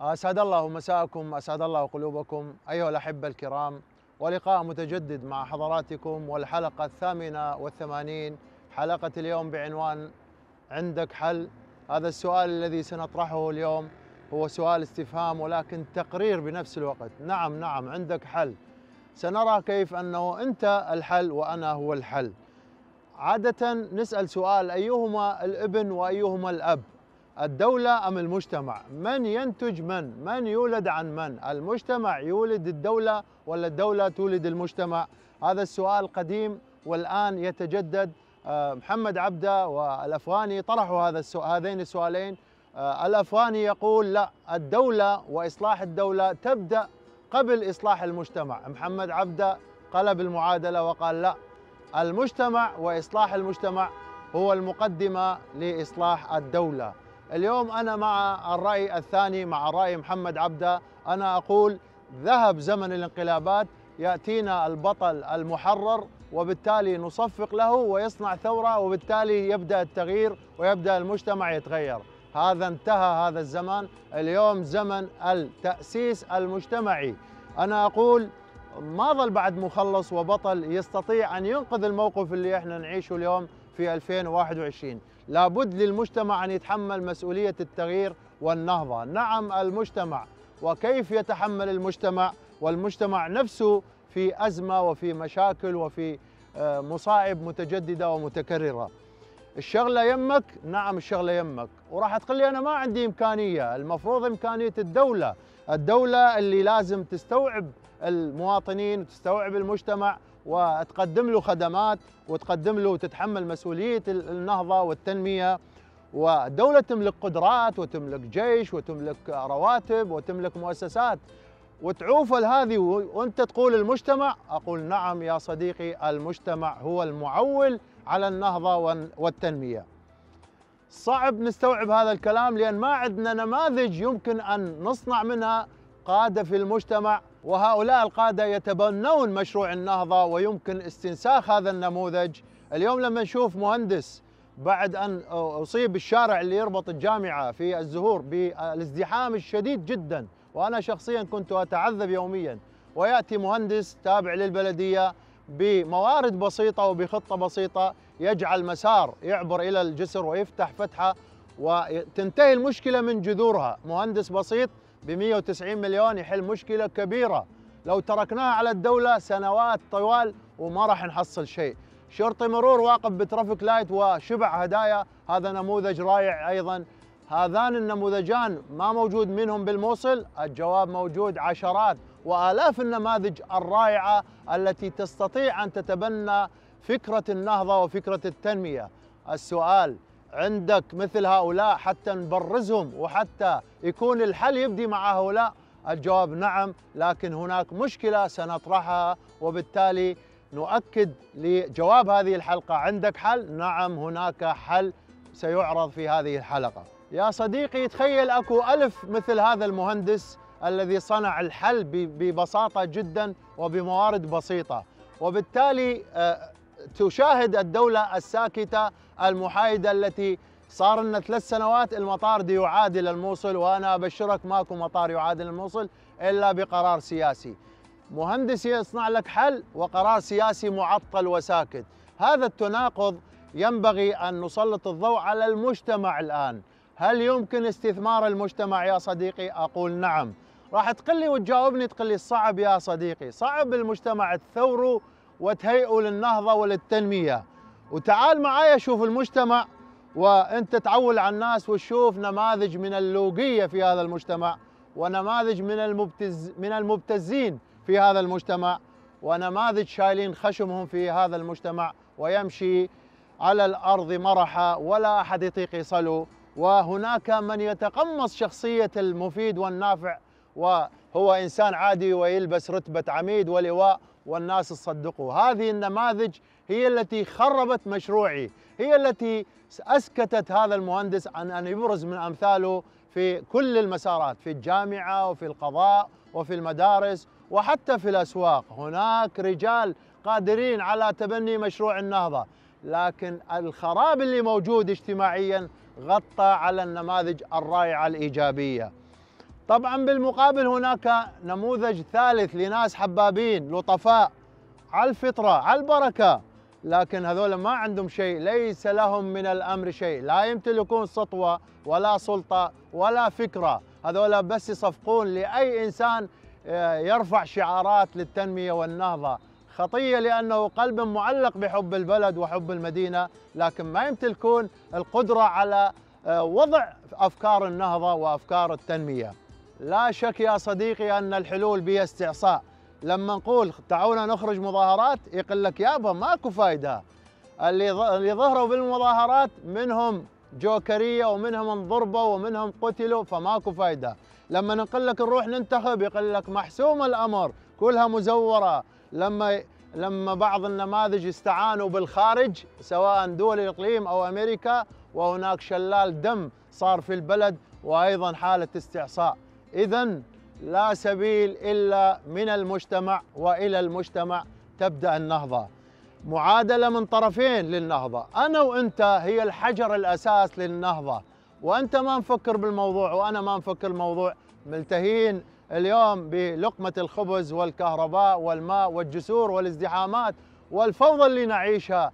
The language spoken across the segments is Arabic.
أسعد الله مساءكم أسعد الله قلوبكم أيها الأحبة الكرام ولقاء متجدد مع حضراتكم والحلقة الثامنة والثمانين حلقة اليوم بعنوان عندك حل هذا السؤال الذي سنطرحه اليوم هو سؤال استفهام ولكن تقرير بنفس الوقت نعم نعم عندك حل سنرى كيف أنه أنت الحل وأنا هو الحل عادة نسأل سؤال أيهما الابن وأيهما الأب الدولة أم المجتمع؟ من ينتج من؟ من يولد عن من؟ المجتمع يولد الدولة ولا الدولة تولد المجتمع؟ هذا السؤال قديم والآن يتجدد آه، محمد عبده والأفغاني طرحوا هذا السؤال هذين السؤالين آه، الأفغاني يقول لا الدولة وإصلاح الدولة تبدأ قبل إصلاح المجتمع محمد عبده قلب المعادلة وقال لا المجتمع وإصلاح المجتمع هو المقدمة لإصلاح الدولة اليوم أنا مع الرأي الثاني مع رأي محمد عبده أنا أقول ذهب زمن الانقلابات يأتينا البطل المحرر وبالتالي نصفق له ويصنع ثورة وبالتالي يبدأ التغيير ويبدأ المجتمع يتغير هذا انتهى هذا الزمان اليوم زمن التأسيس المجتمعي أنا أقول ما ظل بعد مخلص وبطل يستطيع أن ينقذ الموقف اللي احنا نعيشه اليوم في 2021 لابد للمجتمع أن يتحمل مسؤولية التغيير والنهضة نعم المجتمع وكيف يتحمل المجتمع والمجتمع نفسه في أزمة وفي مشاكل وفي آه، مصاعب متجددة ومتكررة الشغلة يمك نعم الشغلة يمك وراح تقول لي أنا ما عندي إمكانية المفروض إمكانية الدولة الدولة اللي لازم تستوعب المواطنين وتستوعب المجتمع وتقدم له خدمات وتقدم له وتتحمل مسؤولية النهضة والتنمية والدولة تملك قدرات وتملك جيش وتملك رواتب وتملك مؤسسات وتعوف هذه وانت تقول المجتمع اقول نعم يا صديقي المجتمع هو المعول على النهضه والتنميه. صعب نستوعب هذا الكلام لان ما عندنا نماذج يمكن ان نصنع منها قاده في المجتمع وهؤلاء القادة يتبنون مشروع النهضة ويمكن استنساخ هذا النموذج اليوم لما نشوف مهندس بعد أن أصيب الشارع اللي يربط الجامعة في الزهور بالازدحام الشديد جدا وأنا شخصيا كنت أتعذب يوميا ويأتي مهندس تابع للبلدية بموارد بسيطة وبخطة بسيطة يجعل مسار يعبر إلى الجسر ويفتح فتحة وتنتهي المشكلة من جذورها مهندس بسيط ب 190 مليون يحل مشكله كبيره لو تركناها على الدوله سنوات طوال وما راح نحصل شيء شرطي مرور واقف بترافيك لايت وشبع هدايا هذا نموذج رائع ايضا هذان النموذجان ما موجود منهم بالموصل الجواب موجود عشرات والاف النماذج الرائعه التي تستطيع ان تتبنى فكره النهضه وفكره التنميه السؤال عندك مثل هؤلاء حتى نبرزهم وحتى يكون الحل يبدي مع هؤلاء الجواب نعم لكن هناك مشكلة سنطرحها وبالتالي نؤكد لجواب هذه الحلقة عندك حل نعم هناك حل سيعرض في هذه الحلقة يا صديقي تخيل أكو ألف مثل هذا المهندس الذي صنع الحل ببساطة جدا وبموارد بسيطة وبالتالي آه، تشاهد الدولة الساكتة المحايدة التي صار لنا ثلاث سنوات المطار دي يعادل الموصل وأنا أبشرك ماكو مطار يعادل الموصل إلا بقرار سياسي مهندس يصنع لك حل وقرار سياسي معطل وساكت هذا التناقض ينبغي أن نسلط الضوء على المجتمع الآن هل يمكن استثمار المجتمع يا صديقي؟ أقول نعم راح تقلي وتجاوبني تقلي صعب يا صديقي صعب المجتمع الثوري وتهيئوا للنهضة وللتنمية وتعال معايا شوف المجتمع وانت تعول على الناس وتشوف نماذج من اللوقية في هذا المجتمع ونماذج من المبتز من المبتزين في هذا المجتمع ونماذج شايلين خشمهم في هذا المجتمع ويمشي على الارض مرحا ولا احد يطيق يصله وهناك من يتقمص شخصيه المفيد والنافع وهو انسان عادي ويلبس رتبه عميد ولواء والناس تصدقوا هذه النماذج هي التي خربت مشروعي هي التي أسكتت هذا المهندس عن أن يبرز من أمثاله في كل المسارات في الجامعة وفي القضاء وفي المدارس وحتى في الأسواق هناك رجال قادرين على تبني مشروع النهضة لكن الخراب اللي موجود اجتماعيا غطى على النماذج الرائعة الإيجابية طبعا بالمقابل هناك نموذج ثالث لناس حبابين لطفاء على الفطرة على البركة لكن هذول ما عندهم شيء ليس لهم من الأمر شيء لا يمتلكون سطوة ولا سلطة ولا فكرة هذول بس يصفقون لأي إنسان آه، يرفع شعارات للتنمية والنهضة خطية لأنه قلب معلق بحب البلد وحب المدينة لكن ما يمتلكون القدرة على آه، وضع أفكار النهضة وأفكار التنمية لا شك يا صديقي أن الحلول بها استعصاء لما نقول تعونا نخرج مظاهرات يقول لك يابا ماكو فايدة اللي ظهروا بالمظاهرات منهم جوكرية ومنهم انضربوا ومنهم قتلوا فماكو فايدة لما نقول لك نروح ننتخب يقول لك محسوم الأمر كلها مزورة لما لما بعض النماذج استعانوا بالخارج سواء دول الإقليم أو أمريكا وهناك شلال دم صار في البلد وأيضا حالة استعصاء إذا لا سبيل إلا من المجتمع وإلى المجتمع تبدأ النهضة معادلة من طرفين للنهضة أنا وأنت هي الحجر الأساس للنهضة وأنت ما نفكر بالموضوع وأنا ما نفكر الموضوع ملتهين اليوم بلقمة الخبز والكهرباء والماء والجسور والازدحامات والفوضى اللي نعيشها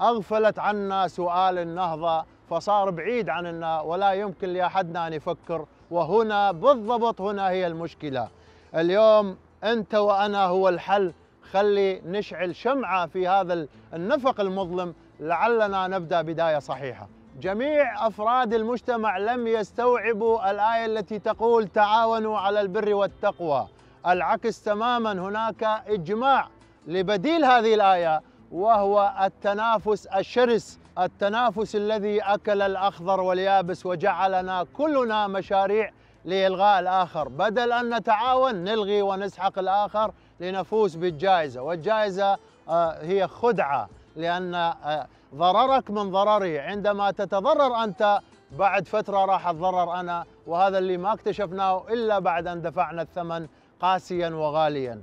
أغفلت عنا سؤال النهضة فصار بعيد عننا ولا يمكن لأحدنا أن يفكر وهنا بالضبط هنا هي المشكلة اليوم أنت وأنا هو الحل خلي نشعل شمعة في هذا النفق المظلم لعلنا نبدأ بداية صحيحة جميع أفراد المجتمع لم يستوعبوا الآية التي تقول تعاونوا على البر والتقوى العكس تماما هناك إجماع لبديل هذه الآية وهو التنافس الشرس التنافس الذي أكل الأخضر واليابس وجعلنا كلنا مشاريع لإلغاء الآخر بدل أن نتعاون نلغي ونسحق الآخر لنفوز بالجائزة والجائزة آه، هي خدعة لأن آه، ضررك من ضرري عندما تتضرر أنت بعد فترة راح أتضرر أنا وهذا اللي ما اكتشفناه إلا بعد أن دفعنا الثمن قاسيا وغاليا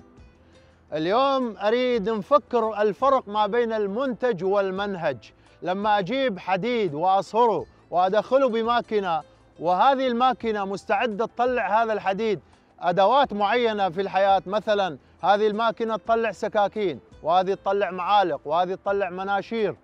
اليوم أريد نفكر الفرق ما بين المنتج والمنهج لما أجيب حديد وأصهره وأدخله بماكينة وهذه الماكينة مستعدة تطلع هذا الحديد أدوات معينة في الحياة مثلا هذه الماكينة تطلع سكاكين وهذه تطلع معالق وهذه تطلع مناشير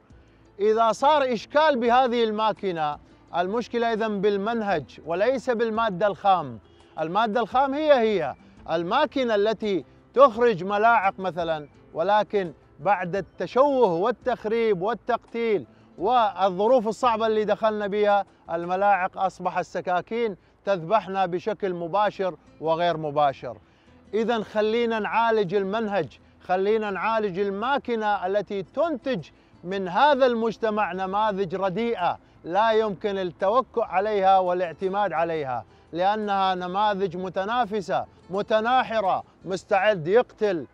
إذا صار إشكال بهذه الماكينة المشكلة إذا بالمنهج وليس بالمادة الخام المادة الخام هي هي الماكينة التي تخرج ملاعق مثلا ولكن بعد التشوه والتخريب والتقتيل والظروف الصعبة اللي دخلنا بها الملاعق أصبح السكاكين تذبحنا بشكل مباشر وغير مباشر إذا خلينا نعالج المنهج خلينا نعالج الماكنة التي تنتج من هذا المجتمع نماذج رديئة لا يمكن التوكؤ عليها والاعتماد عليها لأنها نماذج متنافسة متناحرة مستعد يقتل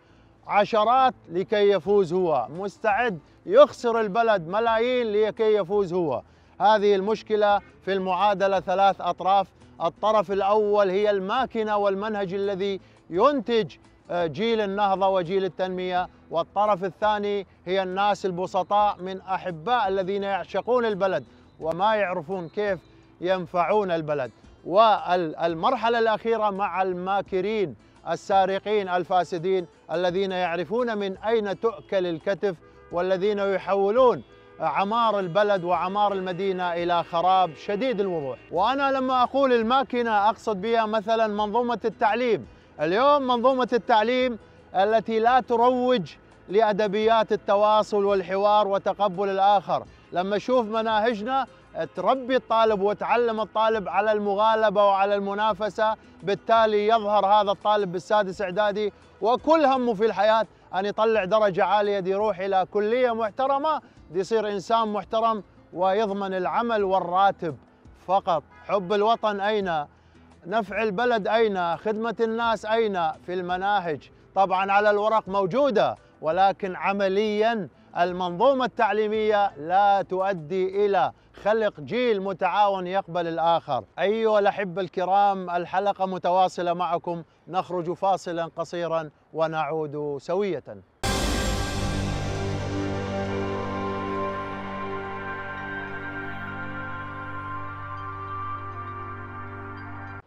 عشرات لكي يفوز هو مستعد يخسر البلد ملايين لكي يفوز هو هذه المشكلة في المعادلة ثلاث أطراف الطرف الأول هي الماكنة والمنهج الذي ينتج آه، جيل النهضة وجيل التنمية والطرف الثاني هي الناس البسطاء من أحباء الذين يعشقون البلد وما يعرفون كيف ينفعون البلد والمرحلة الأخيرة مع الماكرين السارقين الفاسدين الذين يعرفون من أين تؤكل الكتف والذين يحولون عمار البلد وعمار المدينة إلى خراب شديد الوضوح وأنا لما أقول الماكينة أقصد بها مثلا منظومة التعليم اليوم منظومة التعليم التي لا تروج لأدبيات التواصل والحوار وتقبل الآخر لما أشوف مناهجنا تربي الطالب وتعلم الطالب على المغالبة وعلى المنافسة بالتالي يظهر هذا الطالب بالسادس إعدادي وكل همه في الحياة أن يطلع درجة عالية دي يروح إلى كلية محترمة دي يصير إنسان محترم ويضمن العمل والراتب فقط حب الوطن أين نفع البلد أين خدمة الناس أين في المناهج طبعا على الورق موجودة ولكن عملياً المنظومة التعليمية لا تؤدي إلى خلق جيل متعاون يقبل الآخر أيها الأحبة الكرام الحلقة متواصلة معكم نخرج فاصلا قصيرا ونعود سوية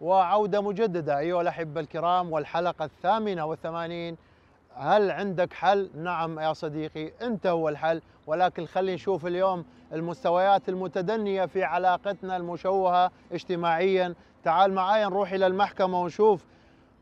وعودة مجددة أيها الأحبة الكرام والحلقة الثامنة والثمانين هل عندك حل؟ نعم يا صديقي أنت هو الحل ولكن خلي نشوف اليوم المستويات المتدنية في علاقتنا المشوهة اجتماعيا تعال معايا نروح إلى المحكمة ونشوف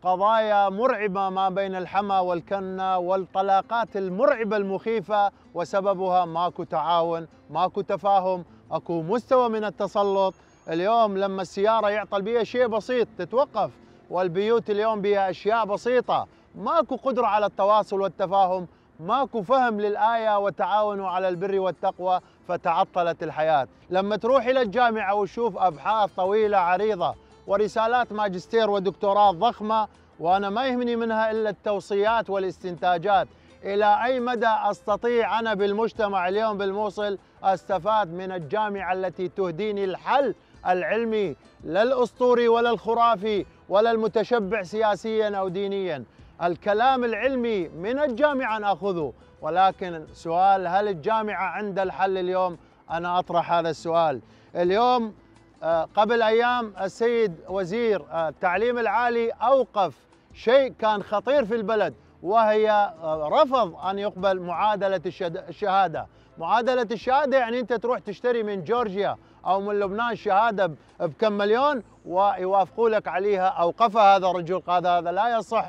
قضايا مرعبة ما بين الحما والكنة والطلاقات المرعبة المخيفة وسببها ماكو تعاون ماكو تفاهم أكو مستوى من التسلط اليوم لما السيارة يعطل بها شيء بسيط تتوقف والبيوت اليوم بها أشياء بسيطة ماكو قدرة على التواصل والتفاهم ماكو فهم للآية وتعاونوا على البر والتقوى فتعطلت الحياة لما تروح إلى الجامعة وتشوف أبحاث طويلة عريضة ورسالات ماجستير ودكتوراه ضخمة وأنا ما يهمني منها إلا التوصيات والاستنتاجات إلى أي مدى أستطيع أنا بالمجتمع اليوم بالموصل أستفاد من الجامعة التي تهديني الحل العلمي لا الأسطوري ولا الخرافي ولا المتشبع سياسيا أو دينيا الكلام العلمي من الجامعة نأخذه ولكن سؤال هل الجامعة عند الحل اليوم أنا أطرح هذا السؤال اليوم آه، قبل أيام السيد وزير آه، التعليم العالي أوقف شيء كان خطير في البلد وهي آه، رفض أن يقبل معادلة الشهادة معادلة الشهادة يعني أنت تروح تشتري من جورجيا أو من لبنان شهادة بكم مليون ويوافقوا لك عليها أوقفها هذا الرجل قال هذا لا يصح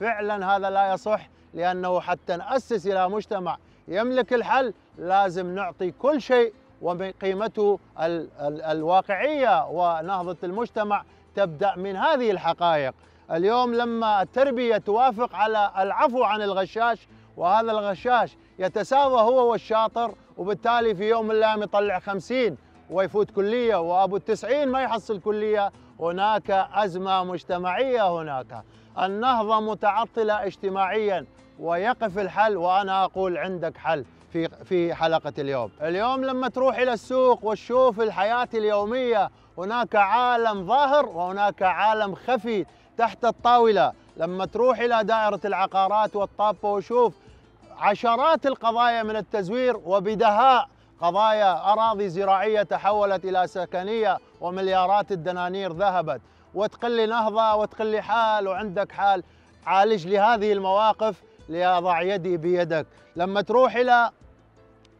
فعلا هذا لا يصح لأنه حتى نأسس إلى مجتمع يملك الحل لازم نعطي كل شيء وقيمته ال ال الواقعية ونهضة المجتمع تبدأ من هذه الحقائق اليوم لما التربية توافق على العفو عن الغشاش وهذا الغشاش يتساوى هو والشاطر وبالتالي في يوم من الأيام يطلع خمسين ويفوت كلية وأبو التسعين ما يحصل كلية هناك أزمة مجتمعية هناك النهضة متعطلة اجتماعيا ويقف الحل وأنا أقول عندك حل في في حلقة اليوم اليوم لما تروح إلى السوق وتشوف الحياة اليومية هناك عالم ظاهر وهناك عالم خفي تحت الطاولة لما تروح إلى دائرة العقارات والطابة وشوف عشرات القضايا من التزوير وبدهاء قضايا أراضي زراعية تحولت إلى سكنية ومليارات الدنانير ذهبت وتقلي نهضة وتقلي حال وعندك حال عالج لي هذه المواقف لأضع يدي بيدك لما تروح إلى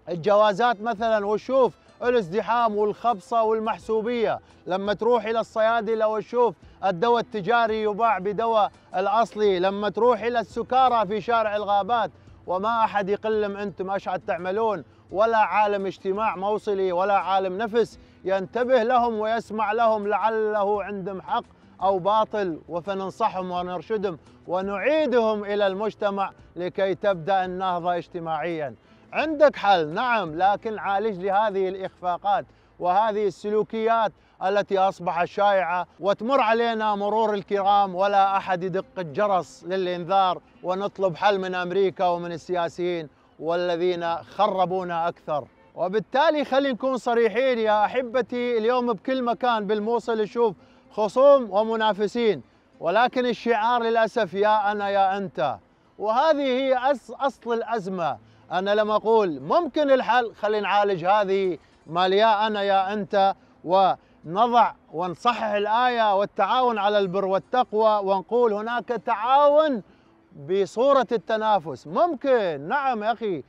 الجوازات مثلا وتشوف الازدحام والخبصة والمحسوبية لما تروح إلى الصيادلة وتشوف الدواء التجاري يباع بدواء الأصلي لما تروح إلى السكارة في شارع الغابات وما أحد يقلم أنتم أشعد تعملون ولا عالم اجتماع موصلي ولا عالم نفس ينتبه لهم ويسمع لهم لعله عندهم حق أو باطل وفننصحهم ونرشدهم ونعيدهم إلى المجتمع لكي تبدأ النهضة اجتماعيا عندك حل نعم لكن عالج لهذه الإخفاقات وهذه السلوكيات التي أصبحت شائعة وتمر علينا مرور الكرام ولا أحد يدق الجرس للإنذار ونطلب حل من أمريكا ومن السياسيين والذين خربونا أكثر وبالتالي خلينا نكون صريحين يا أحبتي اليوم بكل مكان بالموصل نشوف خصوم ومنافسين ولكن الشعار للأسف يا أنا يا أنت وهذه هي أصل الأزمة أنا لما أقول ممكن الحل خلينا نعالج هذه مال يا أنا يا أنت ونضع ونصحح الآية والتعاون على البر والتقوى ونقول هناك تعاون بصورة التنافس ممكن نعم يا أخي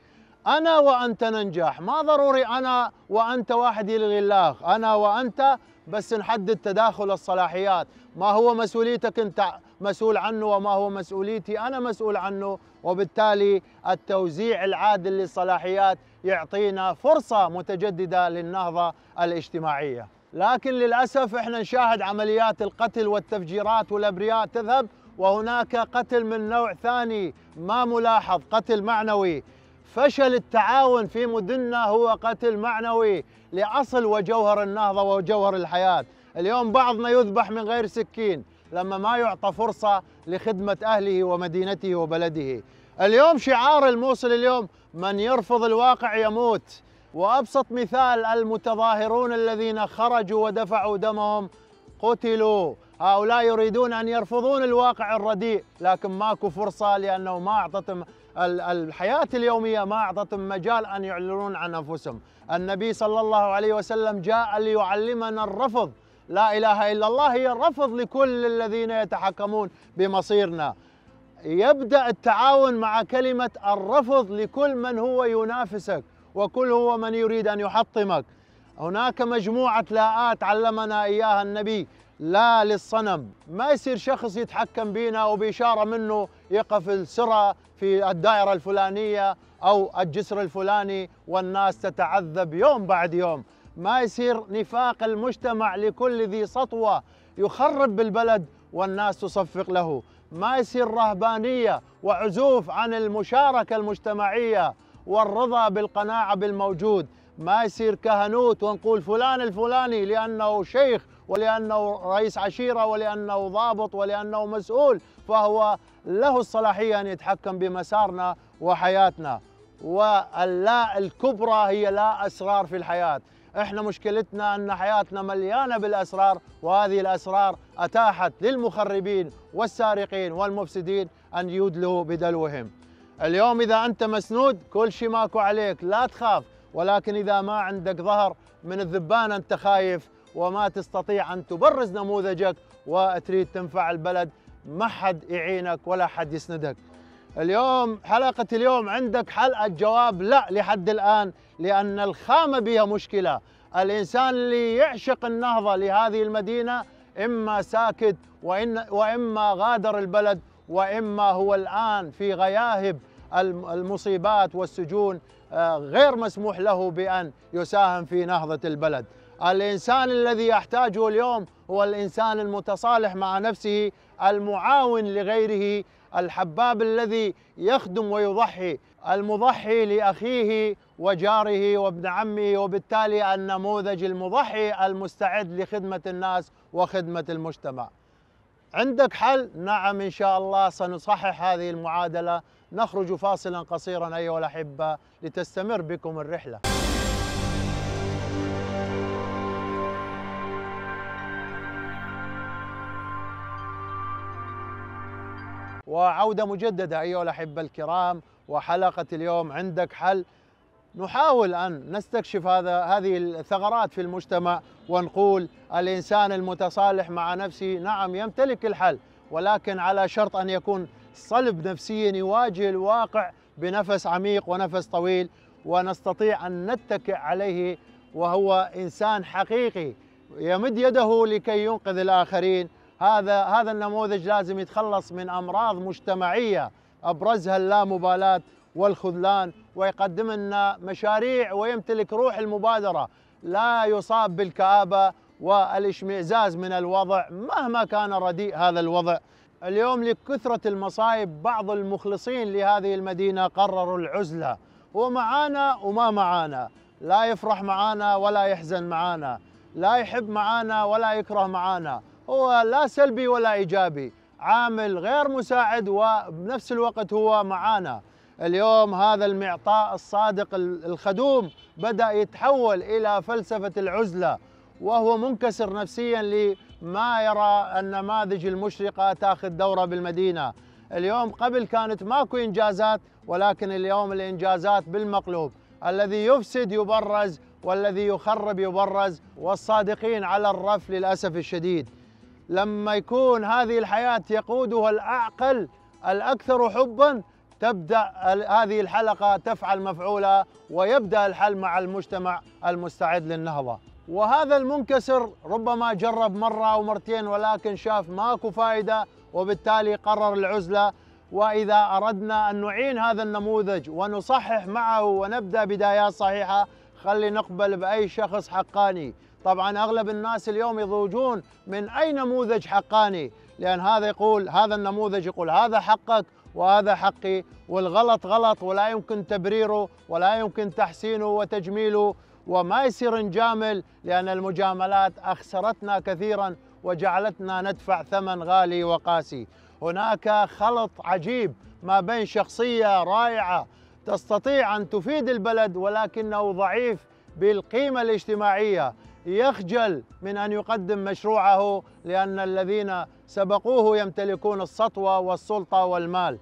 أنا وأنت ننجح ما ضروري أنا وأنت واحد يلغي الله أنا وأنت بس نحدد تداخل الصلاحيات ما هو مسؤوليتك أنت مسؤول عنه وما هو مسؤوليتي أنا مسؤول عنه وبالتالي التوزيع العادل للصلاحيات يعطينا فرصة متجددة للنهضة الاجتماعية لكن للأسف إحنا نشاهد عمليات القتل والتفجيرات والأبرياء تذهب وهناك قتل من نوع ثاني ما ملاحظ قتل معنوي فشل التعاون في مدننا هو قتل معنوي لأصل وجوهر النهضة وجوهر الحياة اليوم بعضنا يذبح من غير سكين لما ما يعطى فرصة لخدمة أهله ومدينته وبلده اليوم شعار الموصل اليوم من يرفض الواقع يموت وأبسط مثال المتظاهرون الذين خرجوا ودفعوا دمهم قتلوا هؤلاء يريدون أن يرفضون الواقع الرديء لكن ماكو فرصة لأنه ما أعطتهم الحياة اليومية ما أعطتهم مجال أن يعلنون عن أنفسهم النبي صلى الله عليه وسلم جاء ليعلمنا الرفض لا إله إلا الله هي الرفض لكل الذين يتحكمون بمصيرنا يبدأ التعاون مع كلمة الرفض لكل من هو ينافسك وكل هو من يريد أن يحطمك هناك مجموعة لاءات علمنا إياها النبي لا للصنم ما يصير شخص يتحكم بينا وبإشارة منه يقف السرة في الدائرة الفلانية أو الجسر الفلاني والناس تتعذب يوم بعد يوم ما يصير نفاق المجتمع لكل ذي سطوة يخرب بالبلد والناس تصفق له ما يصير رهبانية وعزوف عن المشاركة المجتمعية والرضا بالقناعة بالموجود ما يصير كهنوت ونقول فلان الفلاني لأنه شيخ ولأنه رئيس عشيرة ولأنه ضابط ولأنه مسؤول فهو له الصلاحية أن يتحكم بمسارنا وحياتنا واللا الكبرى هي لا أسرار في الحياة احنا مشكلتنا ان حياتنا مليانه بالاسرار وهذه الاسرار اتاحت للمخربين والسارقين والمفسدين ان يدلوا بدلوهم. اليوم اذا انت مسنود كل شيء ماكو عليك لا تخاف ولكن اذا ما عندك ظهر من الذبان انت خايف وما تستطيع أن تبرز نموذجك وتريد تنفع البلد ما حد يعينك ولا حد يسندك اليوم حلقة اليوم عندك حلقة جواب لا لحد الآن لأن الخامة بها مشكلة الإنسان اللي يعشق النهضة لهذه المدينة إما ساكت وإن وإما غادر البلد وإما هو الآن في غياهب المصيبات والسجون آه، غير مسموح له بأن يساهم في نهضة البلد الإنسان الذي يحتاجه اليوم هو الإنسان المتصالح مع نفسه المعاون لغيره الحباب الذي يخدم ويضحي المضحي لأخيه وجاره وابن عمه وبالتالي النموذج المضحي المستعد لخدمة الناس وخدمة المجتمع عندك حل؟ نعم إن شاء الله سنصحح هذه المعادلة نخرج فاصلا قصيرا أيها الأحبة لتستمر بكم الرحلة وعودة مجددة أيها الأحبة الكرام وحلقة اليوم عندك حل نحاول أن نستكشف هذا هذه الثغرات في المجتمع ونقول الإنسان المتصالح مع نفسه نعم يمتلك الحل ولكن على شرط أن يكون صلب نفسيا يواجه الواقع بنفس عميق ونفس طويل ونستطيع أن نتكئ عليه وهو إنسان حقيقي يمد يده لكي ينقذ الآخرين هذا هذا النموذج لازم يتخلص من امراض مجتمعيه ابرزها اللامبالاه والخذلان ويقدم لنا مشاريع ويمتلك روح المبادره لا يصاب بالكابه والاشمئزاز من الوضع مهما كان رديء هذا الوضع اليوم لكثره المصايب بعض المخلصين لهذه المدينه قرروا العزله هو معانا وما معانا لا يفرح معانا ولا يحزن معانا لا يحب معانا ولا يكره معانا هو لا سلبي ولا إيجابي عامل غير مساعد وبنفس الوقت هو معانا اليوم هذا المعطاء الصادق الخدوم بدأ يتحول إلى فلسفة العزلة وهو منكسر نفسيا لما يرى النماذج المشرقة تاخذ دورة بالمدينة اليوم قبل كانت ماكو إنجازات ولكن اليوم الإنجازات بالمقلوب الذي يفسد يبرز والذي يخرب يبرز والصادقين على الرف للأسف الشديد لما يكون هذه الحياة يقودها الأعقل الأكثر حباً تبدأ هذه الحلقة تفعل مفعولها ويبدأ الحل مع المجتمع المستعد للنهضة وهذا المنكسر ربما جرب مرة أو مرتين ولكن شاف ماكو فائدة وبالتالي قرر العزلة وإذا أردنا أن نعين هذا النموذج ونصحح معه ونبدأ بدايات صحيحة خلي نقبل بأي شخص حقاني طبعا اغلب الناس اليوم يضوجون من اي نموذج حقاني لان هذا يقول هذا النموذج يقول هذا حقك وهذا حقي والغلط غلط ولا يمكن تبريره ولا يمكن تحسينه وتجميله وما يصير نجامل لان المجاملات اخسرتنا كثيرا وجعلتنا ندفع ثمن غالي وقاسي. هناك خلط عجيب ما بين شخصيه رائعه تستطيع ان تفيد البلد ولكنه ضعيف بالقيمه الاجتماعيه يخجل من ان يقدم مشروعه لان الذين سبقوه يمتلكون السطوه والسلطه والمال.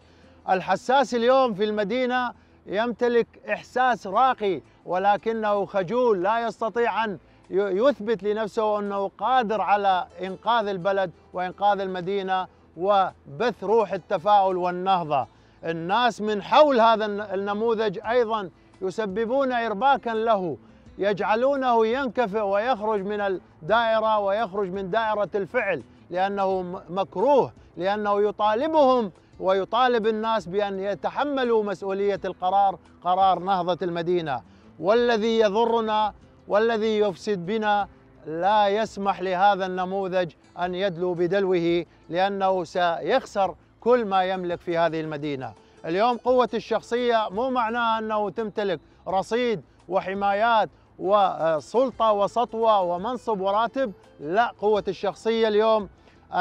الحساس اليوم في المدينه يمتلك احساس راقي ولكنه خجول لا يستطيع ان يثبت لنفسه انه قادر على انقاذ البلد وانقاذ المدينه وبث روح التفاؤل والنهضه. الناس من حول هذا النموذج ايضا يسببون ارباكا له يجعلونه ينكفئ ويخرج من الدائرة ويخرج من دائرة الفعل لأنه مكروه لأنه يطالبهم ويطالب الناس بأن يتحملوا مسؤولية القرار قرار نهضة المدينة والذي يضرنا والذي يفسد بنا لا يسمح لهذا النموذج أن يدلو بدلوه لأنه سيخسر كل ما يملك في هذه المدينة اليوم قوة الشخصية مو معناها أنه تمتلك رصيد وحمايات وسلطة وسطوة ومنصب وراتب لا قوة الشخصية اليوم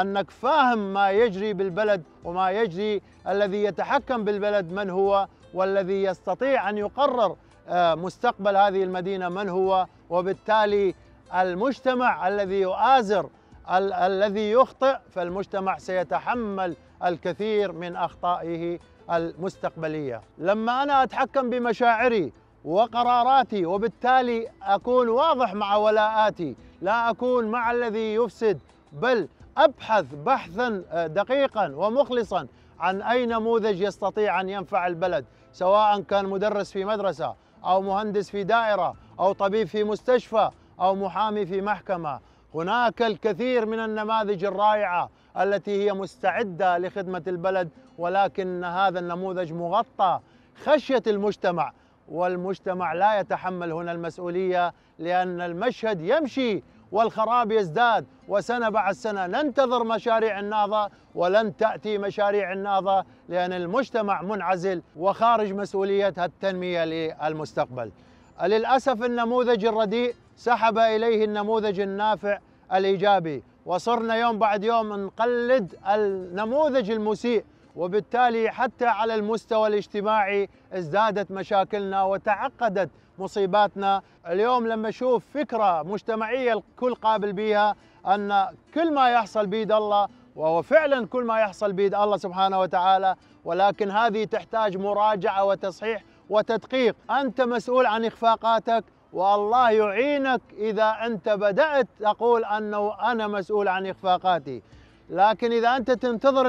أنك فاهم ما يجري بالبلد وما يجري الذي يتحكم بالبلد من هو والذي يستطيع أن يقرر آه، مستقبل هذه المدينة من هو وبالتالي المجتمع الذي يؤازر ال الذي يخطئ فالمجتمع سيتحمل الكثير من أخطائه المستقبلية لما أنا أتحكم بمشاعري وقراراتي وبالتالي أكون واضح مع ولاءاتي لا أكون مع الذي يفسد بل أبحث بحثا آه، دقيقا ومخلصا عن أي نموذج يستطيع أن ينفع البلد سواء كان مدرس في مدرسة أو مهندس في دائرة أو طبيب في مستشفى أو محامي في محكمة هناك الكثير من النماذج الرائعة التي هي مستعدة لخدمة البلد ولكن هذا النموذج مغطى خشية المجتمع والمجتمع لا يتحمل هنا المسؤولية لأن المشهد يمشي والخراب يزداد وسنة بعد سنة ننتظر مشاريع النهضة ولن تأتي مشاريع النهضة لأن المجتمع منعزل وخارج مسؤولية التنمية للمستقبل للأسف النموذج الرديء سحب إليه النموذج النافع الإيجابي وصرنا يوم بعد يوم نقلد النموذج المسيء وبالتالي حتى على المستوى الاجتماعي ازدادت مشاكلنا وتعقدت مصيباتنا اليوم لما اشوف فكره مجتمعيه الكل قابل بها ان كل ما يحصل بيد الله وهو فعلا كل ما يحصل بيد الله سبحانه وتعالى ولكن هذه تحتاج مراجعه وتصحيح وتدقيق انت مسؤول عن اخفاقاتك والله يعينك اذا انت بدات تقول انه انا مسؤول عن اخفاقاتي لكن إذا أنت تنتظر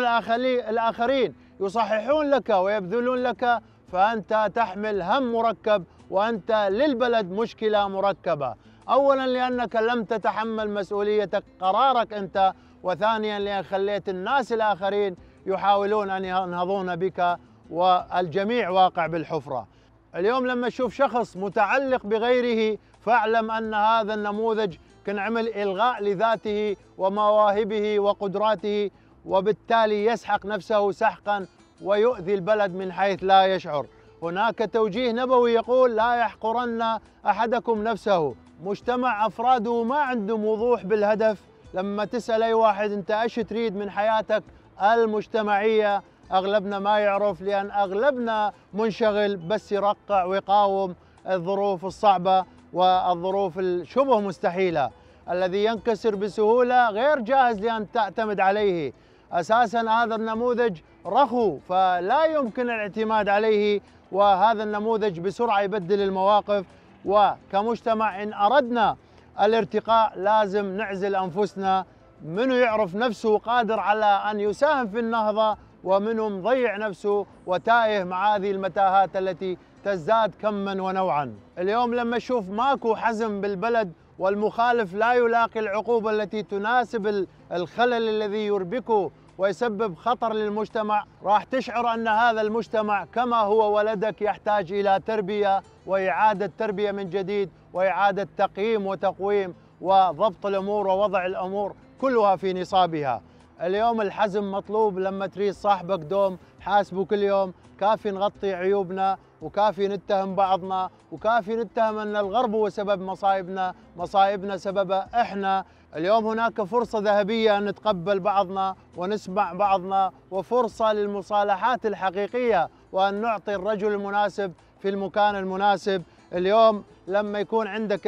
الآخرين يصححون لك ويبذلون لك فأنت تحمل هم مركب وأنت للبلد مشكلة مركبة أولا لأنك لم تتحمل مسؤولية قرارك أنت وثانيا لأن خليت الناس الآخرين يحاولون أن ينهضون بك والجميع واقع بالحفرة اليوم لما تشوف شخص متعلق بغيره فاعلم أن هذا النموذج عمل إلغاء لذاته ومواهبه وقدراته وبالتالي يسحق نفسه سحقا ويؤذي البلد من حيث لا يشعر هناك توجيه نبوي يقول لا يحقرن أحدكم نفسه مجتمع أفراده ما عندهم وضوح بالهدف لما تسأل أي واحد أنت إيش تريد من حياتك المجتمعية أغلبنا ما يعرف لأن أغلبنا منشغل بس يرقع ويقاوم الظروف الصعبة والظروف الشبه مستحيلة الذي ينكسر بسهولة غير جاهز لأن تعتمد عليه أساسا هذا النموذج رخو فلا يمكن الاعتماد عليه وهذا النموذج بسرعة يبدل المواقف وكمجتمع إن أردنا الارتقاء لازم نعزل أنفسنا منو يعرف نفسه قادر على أن يساهم في النهضة ومنهم مضيع نفسه وتائه مع هذه المتاهات التي تزداد كما ونوعا اليوم لما اشوف ماكو حزم بالبلد والمخالف لا يلاقي العقوبة التي تناسب الخلل الذي يربكه ويسبب خطر للمجتمع راح تشعر أن هذا المجتمع كما هو ولدك يحتاج إلى تربية وإعادة تربية من جديد وإعادة تقييم وتقويم وضبط الأمور ووضع الأمور كلها في نصابها اليوم الحزم مطلوب لما تريد صاحبك دوم حاسبه كل يوم كافي نغطي عيوبنا وكافي نتهم بعضنا وكافي نتهم أن الغرب هو سبب مصايبنا مصايبنا سببه إحنا اليوم هناك فرصة ذهبية أن نتقبل بعضنا ونسمع بعضنا وفرصة للمصالحات الحقيقية وأن نعطي الرجل المناسب في المكان المناسب اليوم لما يكون عندك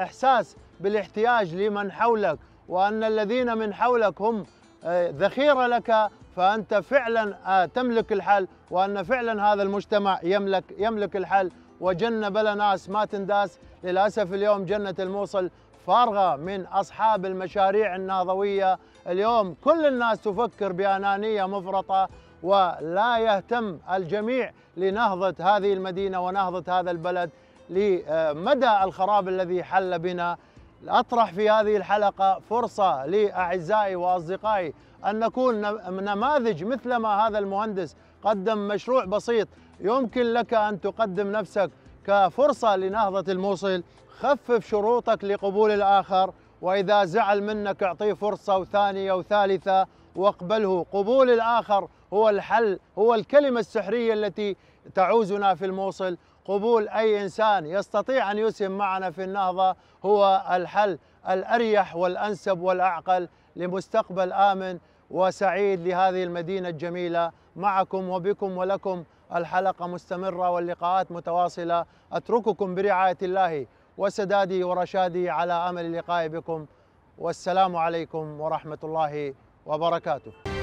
إحساس بالاحتياج لمن حولك وأن الذين من حولك هم آه، ذخيرة لك فانت فعلا آه، تملك الحل وان فعلا هذا المجتمع يملك يملك الحل وجنه بلا ناس ما تنداس للاسف اليوم جنه الموصل فارغه من اصحاب المشاريع النهضويه اليوم كل الناس تفكر بانانيه مفرطه ولا يهتم الجميع لنهضه هذه المدينه ونهضه هذا البلد لمدى الخراب الذي حل بنا اطرح في هذه الحلقه فرصه لاعزائي واصدقائي أن نكون نماذج مثلما هذا المهندس قدم مشروع بسيط يمكن لك أن تقدم نفسك كفرصة لنهضة الموصل خفف شروطك لقبول الآخر وإذا زعل منك اعطيه فرصة وثانية وثالثة واقبله قبول الآخر هو الحل هو الكلمة السحرية التي تعوزنا في الموصل قبول أي إنسان يستطيع أن يسهم معنا في النهضة هو الحل الأريح والأنسب والأعقل لمستقبل آمن وسعيد لهذه المدينة الجميلة معكم وبكم ولكم الحلقة مستمرة واللقاءات متواصلة أترككم برعاية الله وسدادي ورشادي على أمل اللقاء بكم والسلام عليكم ورحمة الله وبركاته